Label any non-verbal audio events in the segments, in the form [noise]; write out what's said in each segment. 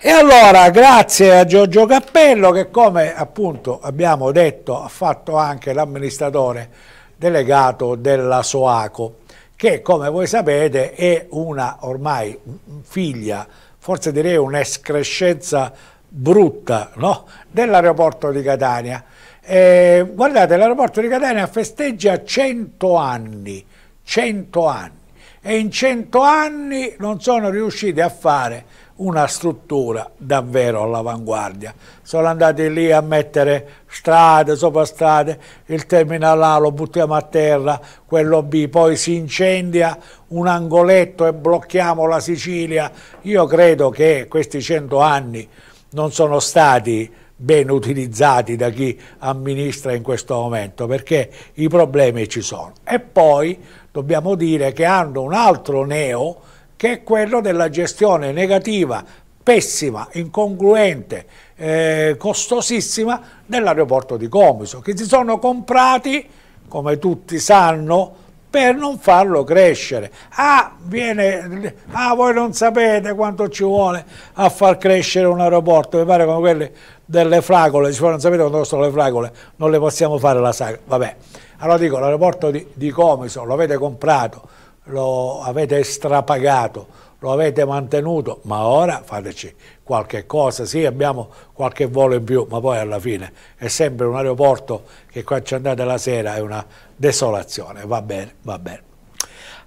E allora grazie a Giorgio Cappello che come appunto abbiamo detto ha fatto anche l'amministratore delegato della Soaco che come voi sapete è una ormai figlia, forse direi un'escrescenza brutta no? dell'aeroporto di Catania. E, guardate l'aeroporto di Catania festeggia 100 anni, 100 anni e in 100 anni non sono riusciti a fare una struttura davvero all'avanguardia. Sono andati lì a mettere strade, sopra strade, il terminal A lo buttiamo a terra, quello B, poi si incendia un angoletto e blocchiamo la Sicilia. Io credo che questi cento anni non sono stati ben utilizzati da chi amministra in questo momento perché i problemi ci sono. E poi dobbiamo dire che hanno un altro neo che è quello della gestione negativa, pessima, incongruente, eh, costosissima dell'aeroporto di Comiso, che si sono comprati, come tutti sanno, per non farlo crescere. Ah, viene, ah, voi non sapete quanto ci vuole a far crescere un aeroporto, mi pare come quelle delle fragole, ci non sapete quanto sono le fragole, non le possiamo fare la saga. Vabbè, allora dico, l'aeroporto di, di Comiso l'avete comprato lo avete strapagato, lo avete mantenuto, ma ora fateci qualche cosa, sì abbiamo qualche volo in più, ma poi alla fine è sempre un aeroporto che qua ci andate la sera, è una desolazione, va bene, va bene.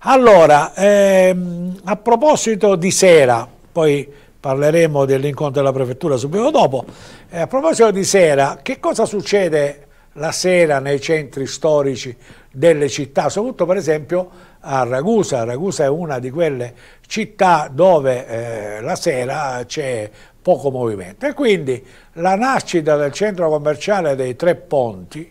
Allora, ehm, a proposito di sera, poi parleremo dell'incontro della prefettura subito dopo, eh, a proposito di sera, che cosa succede la sera nei centri storici delle città, soprattutto per esempio a Ragusa. Ragusa è una di quelle città dove eh, la sera c'è poco movimento. E quindi la nascita del centro commerciale dei Tre Ponti,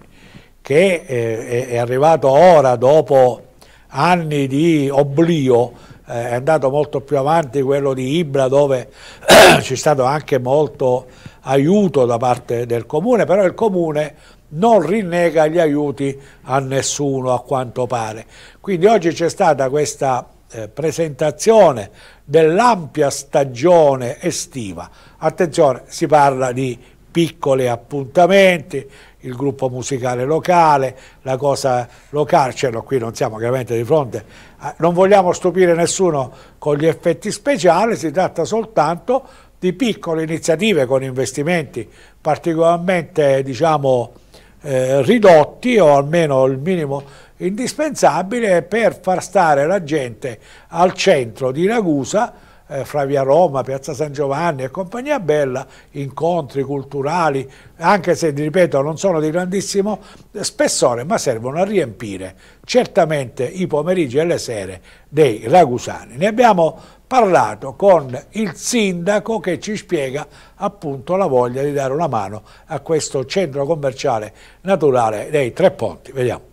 che eh, è arrivato ora dopo anni di oblio, eh, è andato molto più avanti quello di Ibra dove [clears throat] c'è stato anche molto aiuto da parte del comune, però il comune non rinnega gli aiuti a nessuno a quanto pare. Quindi oggi c'è stata questa eh, presentazione dell'ampia stagione estiva. Attenzione, si parla di piccoli appuntamenti, il gruppo musicale locale, la cosa locale, cioè no, qui non siamo chiaramente di fronte, a, non vogliamo stupire nessuno con gli effetti speciali, si tratta soltanto di piccole iniziative con investimenti particolarmente diciamo, eh, ridotti o almeno il minimo indispensabile per far stare la gente al centro di Ragusa, eh, fra via Roma, piazza San Giovanni e compagnia bella, incontri culturali, anche se, ripeto, non sono di grandissimo spessore, ma servono a riempire certamente i pomeriggi e le sere dei ragusani. Ne abbiamo parlato con il sindaco che ci spiega appunto la voglia di dare una mano a questo centro commerciale naturale dei Tre Ponti. Vediamo.